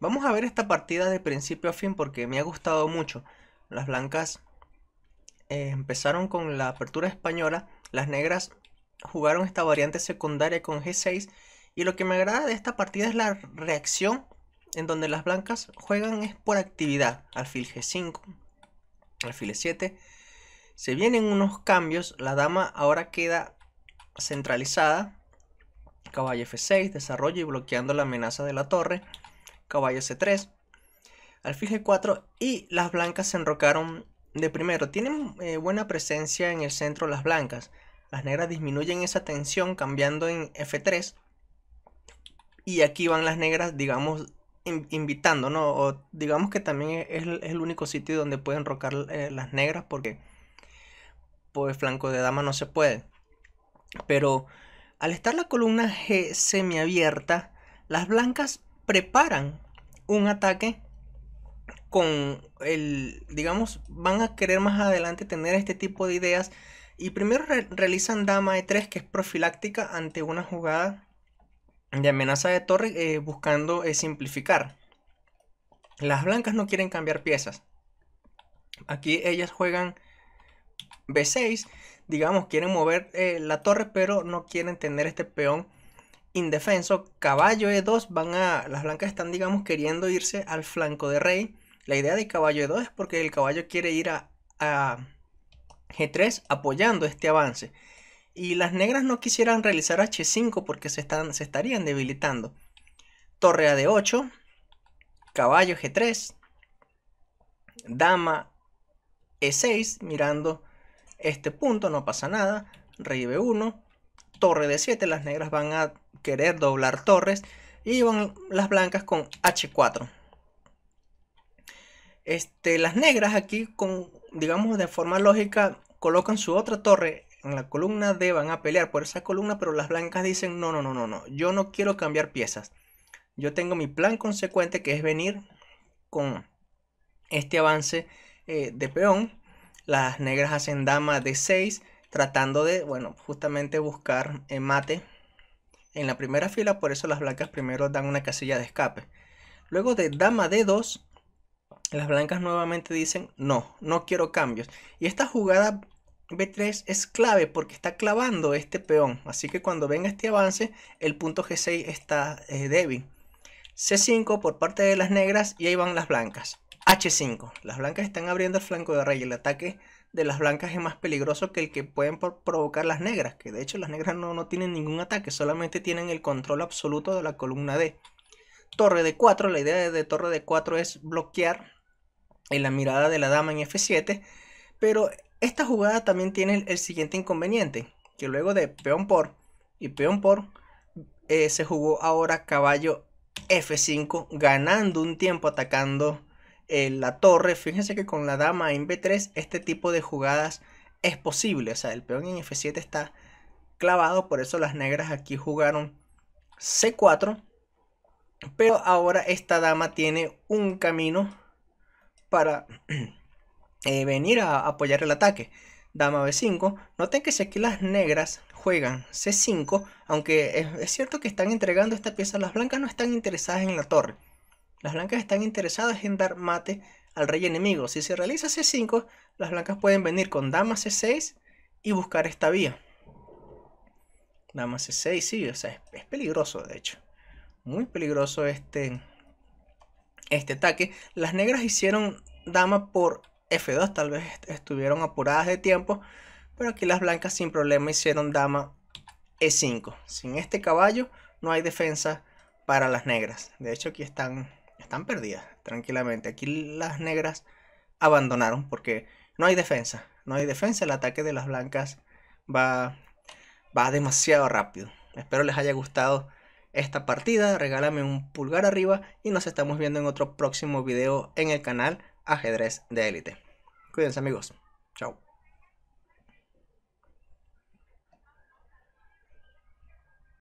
Vamos a ver esta partida de principio a fin porque me ha gustado mucho. Las blancas eh, empezaron con la apertura española, las negras jugaron esta variante secundaria con G6 y lo que me agrada de esta partida es la reacción en donde las blancas juegan es por actividad. Alfil G5, alfil E7. Se vienen unos cambios, la dama ahora queda centralizada. Caballo F6, desarrollo y bloqueando la amenaza de la torre caballo c3, alfil g4 y las blancas se enrocaron de primero. Tienen eh, buena presencia en el centro las blancas. Las negras disminuyen esa tensión cambiando en f3. Y aquí van las negras, digamos, invitando, ¿no? digamos que también e-, es, el único sitio donde pueden rocar eh, las negras porque pues flanco de dama no se puede. Pero al estar la columna G semiabierta, las blancas preparan un ataque con el, digamos, van a querer más adelante tener este tipo de ideas. Y primero realizan dama e3, que es profiláctica ante una jugada de amenaza de torre, eh, buscando eh, simplificar. Las blancas no quieren cambiar piezas. Aquí ellas juegan b6, digamos, quieren mover eh, la torre, pero no quieren tener este peón indefenso, caballo E2 van a, las blancas están digamos queriendo irse al flanco de rey. La idea de caballo E2 es porque el caballo quiere ir a, G3 apoyando este avance. Y las negras no quisieran realizar H5 porque se, se estarían debilitando. Torre a D8, caballo G3, dama E6, mirando este punto, no pasa nada, rey B1, torre D7, las negras van a querer doblar torres y van las blancas con h4 este, las negras aquí con digamos de forma lógica colocan su otra torre en la columna D van a pelear por esa columna pero las blancas dicen no no no no no yo no quiero cambiar piezas yo tengo mi plan consecuente que es venir con este avance eh, de peón las negras hacen dama de 6 tratando de bueno justamente buscar eh, mate en la primera fila, por eso las blancas primero dan una casilla de escape. Luego de dama D2, las blancas nuevamente dicen, no, no quiero cambios. Y esta jugada B3 es clave porque está clavando este peón. Así que cuando venga este avance, el punto G6 está eh, débil. C5 por parte de las negras y ahí van las blancas. H5. Las blancas están abriendo el flanco de rey. El ataque de las blancas es más peligroso que el que pueden provocar las negras, que de hecho las negras no, no tienen ningún ataque, solamente tienen el control absoluto de la columna D. Torre de 4, la idea de, torre de 4 es bloquear en la mirada de la dama en F7, pero esta jugada también tiene el, siguiente inconveniente, que luego de peón por y peón por, eh, se jugó ahora caballo F5, ganando un tiempo atacando la torre, fíjense que con la dama en B3 este tipo de jugadas es posible. O sea, el peón en F7 está clavado, por eso las negras aquí jugaron C4. Pero ahora esta dama tiene un camino para eh, venir a apoyar el ataque. Dama B5. Noten que si aquí las negras juegan C5, aunque es cierto que están entregando esta pieza, las blancas no están interesadas en la torre. Las blancas están interesadas en dar mate al rey enemigo. Si se realiza C5, las blancas pueden venir con dama C6 y buscar esta vía. Dama C6, sí, o sea, es, peligroso de hecho. Muy peligroso este, este ataque. Las negras hicieron dama por F2, tal vez estuvieron apuradas de tiempo. Pero aquí las blancas sin problema hicieron dama E5. Sin este caballo no hay defensa para las negras. De hecho aquí están están perdidas, tranquilamente. Aquí las negras abandonaron porque no hay defensa. No hay defensa, el ataque de las blancas va, va demasiado rápido. Espero les haya gustado esta partida, regálame un pulgar arriba y nos estamos viendo en otro próximo video en el canal Ajedrez de Élite. Cuídense amigos, chao.